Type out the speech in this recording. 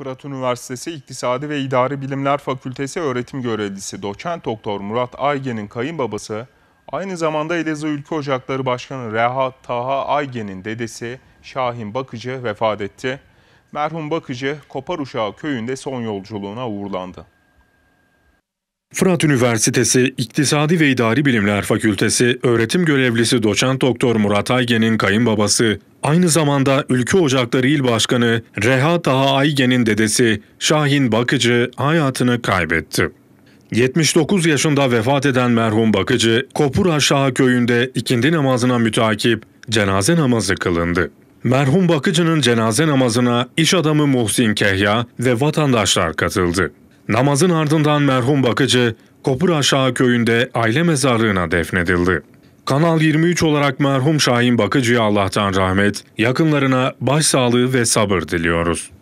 Fırat Üniversitesi İktisadi ve İdari Bilimler Fakültesi öğretim görevlisi doçent doktor Murat Aygen'in kayınbabası, aynı zamanda Elazığ Ülke Ocakları Başkanı Rehat Taha Aygen'in dedesi Şahin Bakıcı vefat etti. Merhum Bakıcı Kopar Uşağı köyünde son yolculuğuna uğurlandı. Fırat Üniversitesi İktisadi ve İdari Bilimler Fakültesi öğretim görevlisi doçent doktor Murat Aygen'in kayınbabası, aynı zamanda Ülke Ocakları İl Başkanı Reha Taha Aygen'in dedesi Şahin Bakıcı hayatını kaybetti. 79 yaşında vefat eden merhum Bakıcı, Kopur Aşağı köyünde ikindi namazına mütakip cenaze namazı kılındı. Merhum Bakıcı'nın cenaze namazına iş adamı Muhsin Kehya ve vatandaşlar katıldı. Namazın ardından merhum bakıcı Kopur Aşağı köyünde aile mezarlığına defnedildi. Kanal 23 olarak merhum Şahin Bakıcı'ya Allah'tan rahmet, yakınlarına başsağlığı ve sabır diliyoruz.